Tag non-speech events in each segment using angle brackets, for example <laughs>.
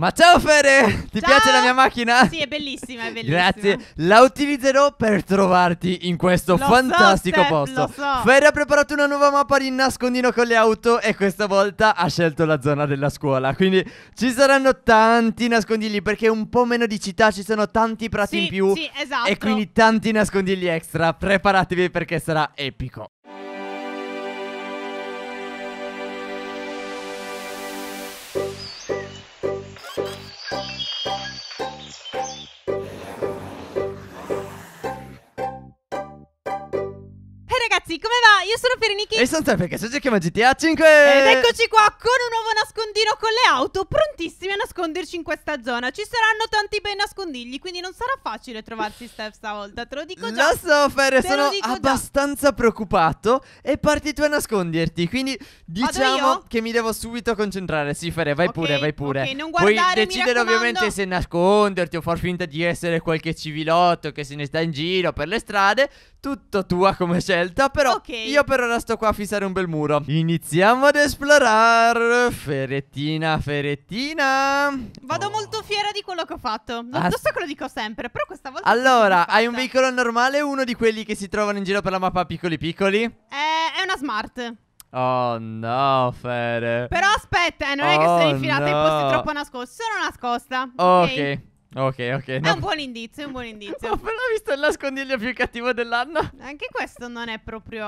Ma ciao Fede! Ti ciao. piace la mia macchina? Sì, è bellissima, è <laughs> bellissima. Grazie. La utilizzerò per trovarti in questo lo fantastico so, posto. So. Fede ha preparato una nuova mappa di nascondino con le auto e questa volta ha scelto la zona della scuola. Quindi ci saranno tanti nascondigli perché un po' meno di città ci sono tanti prati sì, in più. Sì, esatto. E quindi tanti nascondigli extra. Preparatevi perché sarà epico. come va? Io sono Pereniki E sono perché si chiama GTA 5 Ed eccoci qua con un nuovo nascondino con le auto Prontissimi a nasconderci in questa zona Ci saranno tanti bei nascondigli Quindi non sarà facile trovarsi Steph stavolta Te lo dico già Lo so Fer, sono abbastanza già. preoccupato E parti tu a nasconderti Quindi diciamo che mi devo subito concentrare Sì Fer, vai okay, pure, vai pure okay, non guardare, Puoi decidere ovviamente se nasconderti O far finta di essere qualche civilotto Che se ne sta in giro per le strade Tutto tua come scelta Però okay ok. Io per ora sto qua a fissare un bel muro. Iniziamo ad esplorare. Ferettina, ferettina. Vado oh. molto fiera di quello che ho fatto. Lo As- lo dico sempre, però questa volta... Allora, hai un veicolo normale uno di quelli che si trovano in giro per la mappa piccoli piccoli? Eh, è una smart. Oh no, Fere. Però aspetta, eh, non oh è che sono infilata no. in posti oh, troppo nascosti. Sono nascosta. Ok. okay. Ok, ok. No. È un buon indizio, è un buon indizio. Ho appena visto il nascondiglio più cattivo dell'anno. Anche questo non è proprio.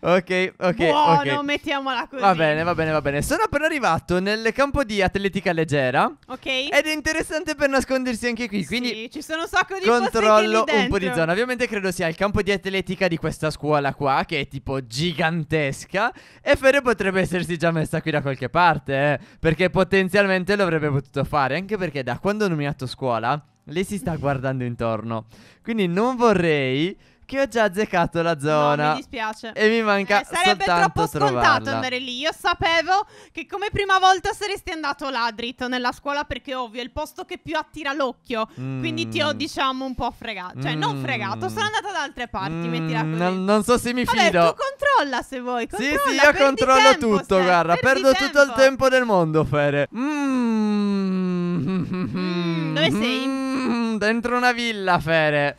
ok, ok. Buono, okay. mettiamola così. Va bene, va bene, va bene. Sono appena arrivato nel campo di atletica leggera. Ok. Ed è interessante per nascondersi anche qui. Quindi sì, ci sono un sacco di Controllo un po' di zona. Ovviamente credo sia il campo di atletica di questa scuola qua, che è tipo gigantesca. E Fere potrebbe essersi già messa qui da qualche parte. Eh, perché potenzialmente lo avrebbe potuto fare. Anche perché da quando ho nominato scuola, lei si sta guardando intorno. Quindi non vorrei che ho già azzeccato la zona. No, mi dispiace. E mi manca eh, sarebbe troppo scontato trovarla. andare lì. Io sapevo che come prima volta saresti andato là dritto nella scuola perché ovvio è il posto che più attira l'occhio. Mm. Quindi ti ho mm. diciamo un po' fregato. Cioè mm. non fregato, sono andata da altre parti, mm. mettila così. Non, non so se mi fido. Vabbè, tu controlla se vuoi. Controlla, sì, sì, io controllo tempo, tutto, se, guarda. Perdo tempo. tutto il tempo del mondo, Fere. Mmm. Dove sei? Mm, dentro una villa, Fere.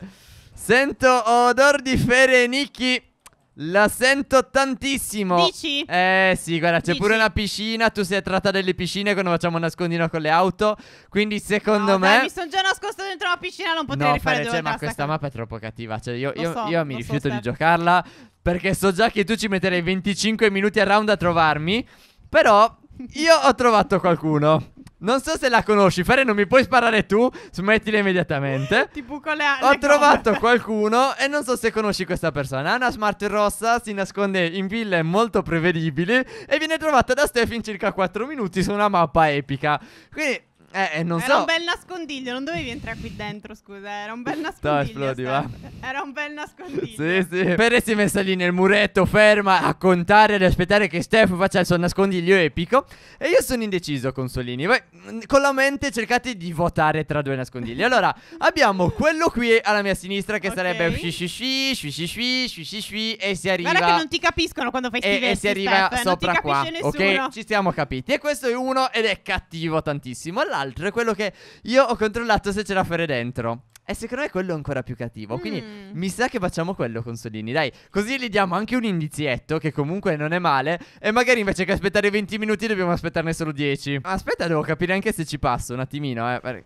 Sento odor di Fere Ferenicchi. La sento tantissimo. Dici? Eh sì, guarda, c'è pure una piscina. Tu sei attratta delle piscine quando facciamo un nascondino con le auto. Quindi secondo no, me. Dai, mi sono già nascosto dentro la piscina, non potrei no, rifare cioè, ma questa mappa è troppo cattiva. Cioè, io, io, so, io mi rifiuto so, di giocarla. Perché so già che tu ci metterai 25 minuti a round a trovarmi. Però io ho trovato qualcuno. Non so se la conosci, Fare non mi puoi sparare tu, smettila immediatamente. <laughs> Ti buco le, le Ho trovato corde. qualcuno e non so se conosci questa persona. Ha una smart rossa, si nasconde in ville molto prevedibili e viene trovata da Steph in circa 4 minuti su una mappa epica. Quindi eh, eh, non era so. un bel nascondiglio, non dovevi entrare qui dentro, scusa. Era un bel nascondiglio. No, esplodi, va. Era un bel nascondiglio. sì, sì. Per essere messa lì nel muretto, ferma, a contare, ad aspettare che Steph faccia il suo nascondiglio epico. E io sono indeciso, consolini. Voi, mm, con la mente cercate di votare tra due nascondigli. Allora, abbiamo quello qui alla mia sinistra che okay. sarebbe shishishi, shishishi, shishishi, e si arriva... Guarda che non ti capiscono quando fai schifo. e, e si arriva Steph, sopra qua. Nessuno. Ok, ci siamo capiti. E questo è uno ed è cattivo tantissimo. All'altro l'altro è quello che io ho controllato se c'era Fere dentro. E secondo me quello è ancora più cattivo. Quindi mm. mi sa che facciamo quello con Solini. Dai, così gli diamo anche un indizietto, che comunque non è male. E magari invece che aspettare 20 minuti dobbiamo aspettarne solo 10. Aspetta, devo capire anche se ci passo un attimino, eh.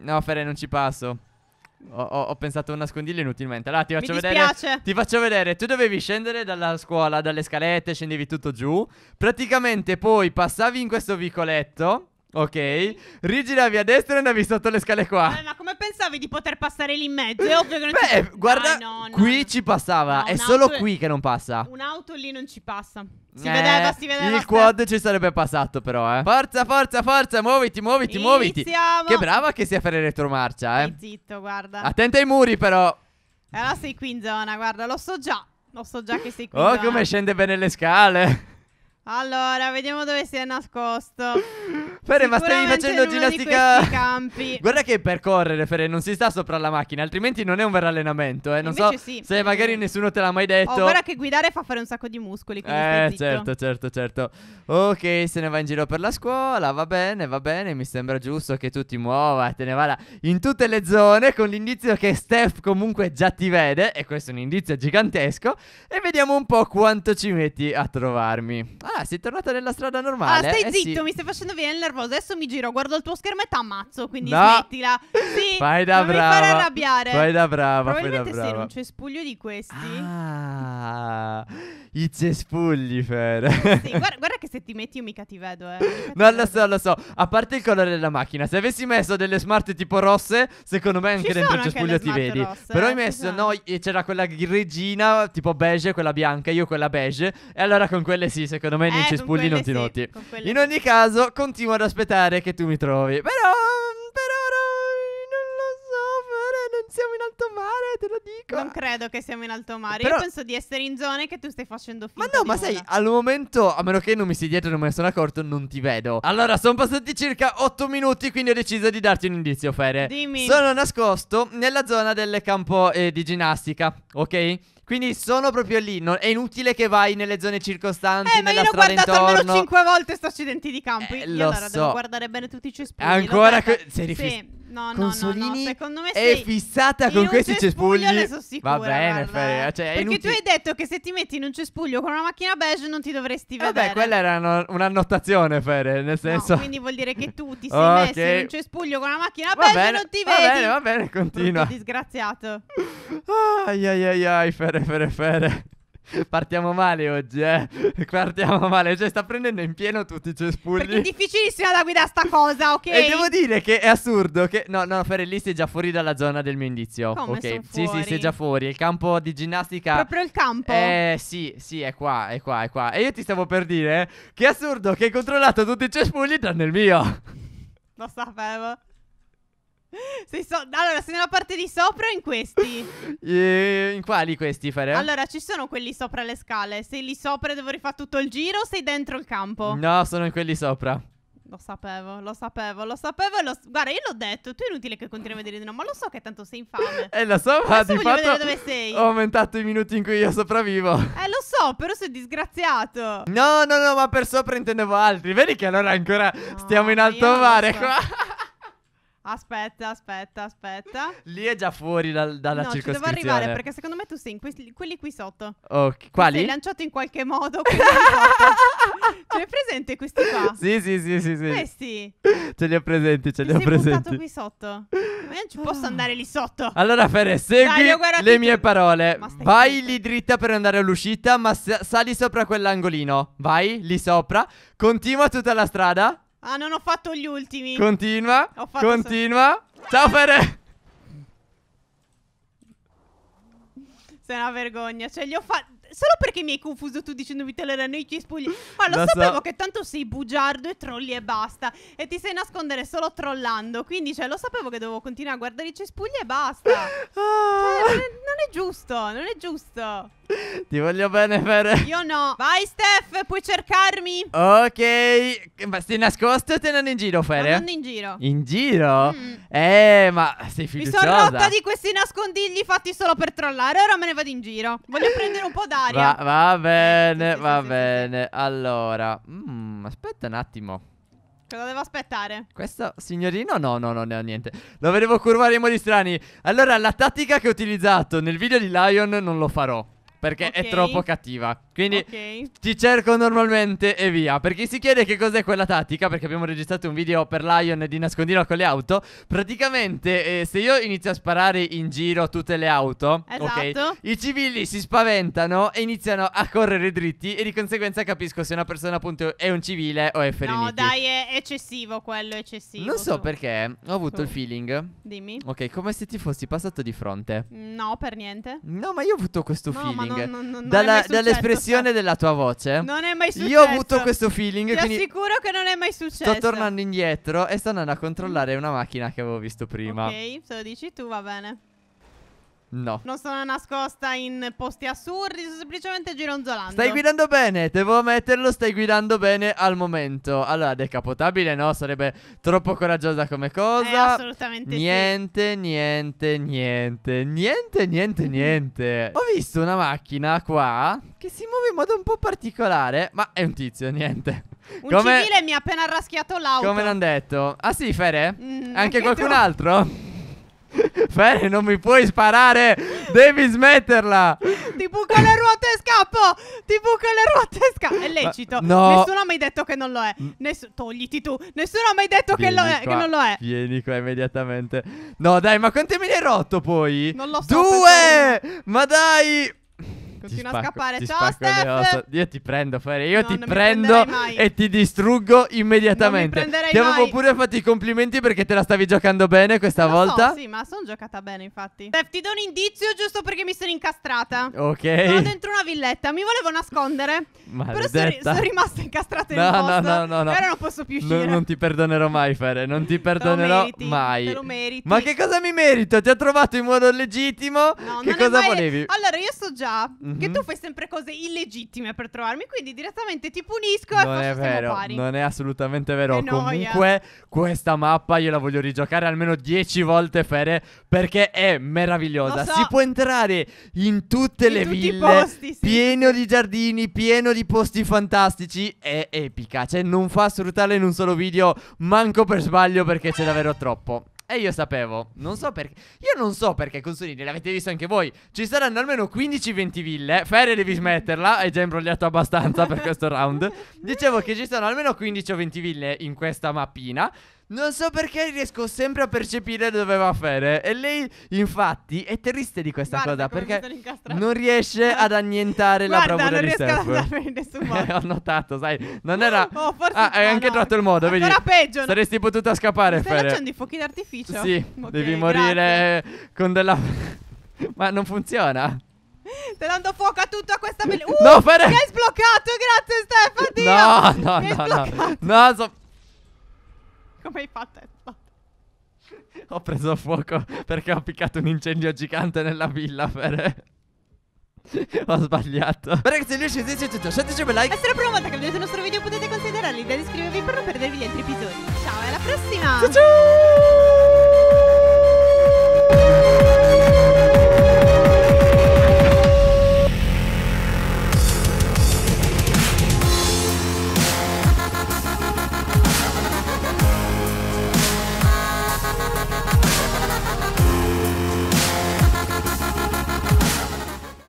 No, Fere, non ci passo. Ho, ho, ho, pensato a un nascondiglio inutilmente. Allora, ti faccio vedere. Ti faccio vedere. Tu dovevi scendere dalla scuola, dalle scalette, scendevi tutto giù. Praticamente poi passavi in questo vicoletto. Ok. Rigiravi a destra e andavi sotto le scale qua. Eh, ma come pensavi di poter passare lì in mezzo? È ovvio che non Beh, ci... guarda, no, no, qui no. ci passava. È solo qui che non passa. Un'auto lì non ci passa. Si eh, vedeva, si vedeva. Il quad ci sarebbe passato, però, eh. Forza, forza, forza. Muoviti, muoviti, Iniziamo. muoviti. Che brava che sia fare retromarcia, eh. Stai zitto, guarda. Attenta ai muri, però. Eh, allora sei qui in zona, guarda, lo so già. Lo so già che sei qui. Oh, in zona. come scende bene le scale. Allora, vediamo dove si è nascosto. Fere, ma stai facendo ginnastica. Campi. <laughs> Guarda che percorrere, Fere, non si sta sopra la macchina, altrimenti non è un vero allenamento. Eh. Non Invece so sì. se magari mm. nessuno te l'ha mai detto. Oh, guarda che guidare fa fare un sacco di muscoli. Eh, certo, certo, certo. Ok, se ne va in giro per la scuola. Va bene, va bene. Mi sembra giusto che tu ti muova. Te ne vada in tutte le zone. Con l'indizio che Steph comunque già ti vede. E questo è un indizio gigantesco. E vediamo un po' quanto ci metti a trovarmi. Allora, Ah, sei tornata nella strada ah, normale. Ah, stai eh, zitto, sì. mi stai facendo venire nervoso. Adesso mi giro, guardo il tuo schermo e t'ammazzo. Quindi no. smettila. Sì, <laughs> fai da non brava. fare arrabbiare. Fai da brava. Probabilmente fai da brava. sei un cespuglio di questi. Ah, i cespugli, Fer. Sì, guarda, guarda che se ti metti io mica ti vedo, eh. non lo so, lo so. A parte il colore della macchina, se avessi messo delle smart tipo rosse, secondo me anche dentro il cespuglio ti vedi. Rosse, Però eh, hai messo, no, c'era quella grigina, tipo beige, quella bianca, io quella beige. E allora con quelle sì, secondo me nei cespugli non eh, ti sì, noti. In ogni caso, continuo ad aspettare che tu mi trovi. Però fatica. Non credo che siamo in alto mare. Però... Io penso di essere in zone che tu stai facendo finta. Ma no, ma sai, al momento, a meno che non mi si dietro e non me ne sono accorto, non ti vedo. Allora, sono passati circa 8 minuti, quindi ho deciso di darti un indizio, Fere. Dimmi. Sono nascosto nella zona del campo eh, di ginnastica, ok? Quindi sono proprio lì. Non, è inutile che vai nelle zone circostanti. Eh, ma io l'ho guardato intorno. almeno cinque volte sto accidenti di campo. Eh, io allora so. devo guardare bene tutti i cespugli. Ancora. Se rifiuti. Sì no, Consolini no, no, secondo me sei... è fissata con questi cespugli. Ne so sicura, Va bene, Feria. Cioè, Perché inutile. tu hai detto che se ti metti in un cespuglio con una macchina beige non ti dovresti eh vedere. Vabbè, quella era un'annotazione, Feria, nel senso... No, quindi vuol dire che tu ti <laughs> sei okay. messo in un cespuglio con una macchina va beige bene, e non ti va vedi. Va bene, va bene, continua. Brutto disgraziato. <laughs> ai ai ai ai, Fere, Fere, Fere. Partiamo male oggi, eh. <laughs> Partiamo male, cioè sta prendendo in pieno tutti i cespugli. Perché è difficilissima da guidare sta cosa, ok? e devo dire che è assurdo che no, no, Ferelli sei già fuori dalla zona del mio indizio. Come ok. Sì, sì, sei già fuori. Il campo di ginnastica Proprio il campo? Eh, sì, sì, è qua, è qua, è qua. E io ti stavo per dire che è assurdo che hai controllato tutti i cespugli tranne il mio. <laughs> Lo sapevo. Sei So- allora, se nella parte di sopra o in questi? in quali questi farei? Allora, ci sono quelli sopra le scale. Sei lì sopra e devo rifare tutto il giro o sei dentro il campo? No, sono in quelli sopra. Lo sapevo, lo sapevo, lo sapevo. e Lo... Guarda, io l'ho detto. Tu è inutile che continui a vedere di no, ma lo so che tanto sei infame. <laughs> Eh, lo so, ma Adesso di fatto vedere dove sei. Ho aumentato i minuti in cui io sopravvivo. Eh, lo so, però sei disgraziato. No, no, no, ma per sopra intendevo altri. Vedi che allora ancora no, ah, stiamo in alto mare so. qua. Aspetta, aspetta, aspetta. <laughs> Lì è già fuori da, dalla no, circoscrizione. No, devo arrivare perché secondo me tu sei in questi, quelli qui sotto. Ok, quali? Sei lanciato in qualche modo. <laughs> ce li hai presenti questi qua? Sì, sì, sì, sì, sì. Questi. Ce li ho presenti, ce li, ho presenti. Sei buttato qui sotto. Ma io non ci posso andare lì sotto. Allora, Fere, segui Dai, le mie parole. Vai lì dritta per andare all'uscita, ma sali sopra quell'angolino. Vai lì sopra. Continua tutta la strada. Ah, non ho fatto gli ultimi. Continua. Continua. So Ciao, Fere. Sei una vergogna. Cioè, gli ho fatto. Solo perché mi hai confuso tu dicendomi te l'erano i cespugli. Ma lo, lo sapevo so. che tanto sei bugiardo e trolli e basta. E ti sai nascondere solo trollando. Quindi, cioè, lo sapevo che dovevo continuare a guardare i cespugli e basta. ah. cioè, non è giusto. Non è giusto. <laughs> Ti voglio bene, Fer. Io no. Vai, Steph, puoi cercarmi. Ok. Ma stai nascosto o te ne in giro, Fer? No, non in giro. In giro? Mm. Eh, ma sei fiduciosa. Mi sono rotta di questi nascondigli fatti solo per trollare. Ora me ne vado in giro. Voglio prendere un po' d'aria. Va, va eh, bene, sì, sì, va sì, bene. Allora, mm, aspetta un attimo. Cosa devo aspettare? Questo signorino no, no, no, ne ho niente. Lo vedevo curvare i modi strani. Allora, la tattica che ho utilizzato nel video di Lion non lo farò. Perché okay. è troppo cattiva Quindi okay. ti cerco normalmente e via Per chi si chiede che cos'è quella tattica Perché abbiamo registrato un video per Lion di nascondino con le auto Praticamente eh, se io inizio a sparare in giro tutte le auto esatto. okay, I civili si spaventano e iniziano a correre dritti E di conseguenza capisco se una persona appunto è un civile o è ferito No dai è eccessivo quello, è eccessivo Non so tu. perché ho avuto tu. il feeling Dimmi Ok come se ti fossi passato di fronte No per niente No ma io ho avuto questo no, feeling feeling. No, no, no, Dalla, dall'espressione della tua voce. Non è mai successo. Io ho avuto questo feeling. Ti assicuro che non è mai successo. Sto tornando indietro e sto andando a controllare una macchina che avevo visto prima. Ok, se lo dici tu va bene. No. Non sono nascosta in posti assurdi, sto semplicemente gironzolando. Stai guidando bene, devo ammetterlo, stai guidando bene al momento. Allora, decapotabile no, sarebbe troppo coraggiosa come cosa. Eh, assolutamente niente, sì. Niente, niente, niente, niente, niente. niente. Ho visto una macchina qua che si muove in modo un po' particolare, ma è un tizio, niente. Un come... civile mi ha appena raschiato l'auto. Come non detto. Ah sì, Fere? Mm, anche <laughs> qualcun tu. altro? <laughs> Ferri, non mi puoi sparare! Devi smetterla! Ti buco le ruote e scappo! Ti buco le ruote e scappo! È lecito. No. Nessuno ha mai detto che non lo è. Mm. Ness- togliti tu. Nessuno ha mai detto che, qua, è, che, non lo è. Vieni qua immediatamente. No, dai, ma quante me ne hai rotto poi? Non lo so. Due! Ma dai! Continua spacco, a scappare. Ciao, Steph. Io ti prendo, Fere. Io no, ti prendo e ti distruggo immediatamente. Non ti avevo mai. pure fatto i complimenti perché te la stavi giocando bene questa Lo volta. So, sì, ma sono giocata bene, infatti. Steph, ti do un indizio giusto perché mi sono incastrata. Ok. Sono dentro una villetta. Mi volevo nascondere. Maledetta. Però sono, sono rimasta incastrata no, in un posto. No, no, no, no. Ora non posso più uscire. No, non ti perdonerò mai, Fere. Non ti perdonerò meriti, mai. Te lo meriti. Ma che cosa mi merito? Ti ho trovato in modo legittimo. No, che cosa volevi? Allora, io so già. Mm mm-hmm. che tu mhm. fai sempre cose illegittime per trovarmi, quindi direttamente ti punisco non e è vero, pari. Non è assolutamente vero. Che Comunque noia. questa mappa io la voglio rigiocare almeno 10 volte Fere perché è meravigliosa. So. Si può entrare in tutte in le ville, posti, sì. pieno di giardini, pieno di posti fantastici, è epica. Cioè non fa sfruttarla in un solo video, manco per sbaglio perché c'è davvero troppo. E io sapevo, non so perché. Io non so perché, consolini, l'avete visto anche voi. Ci saranno almeno 15-20 ville. Ferre devi <laughs> smetterla, hai già imbrogliato abbastanza per questo round. Dicevo che ci sono almeno 15 o 20 ville in questa mappina. Non so perché riesco sempre a percepire dove va Fere. E lei, infatti, è triste di questa Guarda cosa perché non riesce <laughs> ad annientare Guarda, la bravura di Seth. Non riesco ad andare in nessun <laughs> modo. Ho notato, sai. Non era. Oh, oh forse. Ah, hai anche no. trovato il modo. Vedi. Era peggio. Saresti potuta scappare, Stai Fere. Stai facendo i fuochi d'artificio. Sì, okay, devi morire grazie. con della. <laughs> Ma non funziona. Stai dando fuoco a tutta questa bellezza. Uh, no, Fere. Mi hai sbloccato. Grazie, Stefano. No, no, Mi no. No, no. no so come hai fatto Ho preso fuoco perché ho piccato un incendio gigante nella villa, Fere. <laughs> ho sbagliato. Ma ragazzi, se riuscite, se tutto. Scetteci un like. Essere volta che vedete il nostro video potete considerare l'idea di iscrivervi per non perdervi gli altri episodi. Ciao, alla prossima! Ciao ciao!